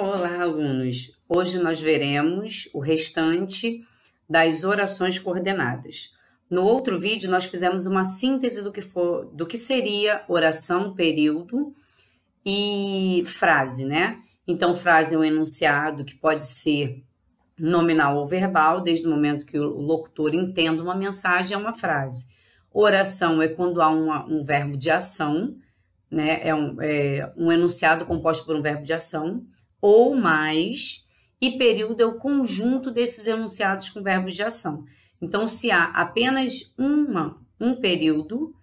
Olá, alunos! Hoje nós veremos o restante das orações coordenadas. No outro vídeo, nós fizemos uma síntese do que, for, do que seria oração, período e frase, né? Então, frase é um enunciado que pode ser nominal ou verbal, desde o momento que o locutor entenda uma mensagem, é uma frase. Oração é quando há uma, um verbo de ação, né? É um, é um enunciado composto por um verbo de ação ou mais, e período é o conjunto desses enunciados com verbos de ação. Então, se há apenas uma, um período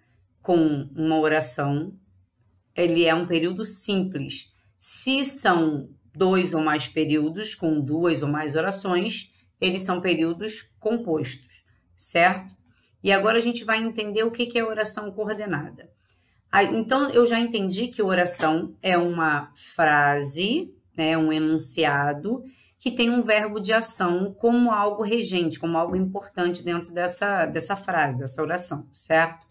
com uma oração, ele é um período simples. Se são dois ou mais períodos com duas ou mais orações, eles são períodos compostos, certo? E agora a gente vai entender o que é oração coordenada. Então, eu já entendi que oração é uma frase né, um enunciado que tem um verbo de ação como algo regente, como algo importante dentro dessa, dessa frase, dessa oração, certo?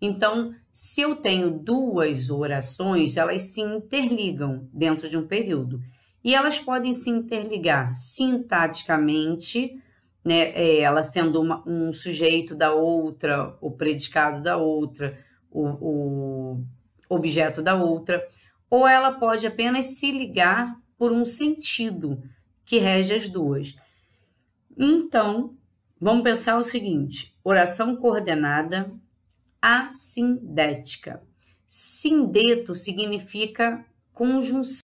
Então, se eu tenho duas orações, elas se interligam dentro de um período. E elas podem se interligar sintaticamente, né, é, ela sendo uma, um sujeito da outra, o predicado da outra, o, o objeto da outra, ou ela pode apenas se ligar por um sentido que rege as duas. Então, vamos pensar o seguinte: oração coordenada assindética. Sindeto significa conjunção.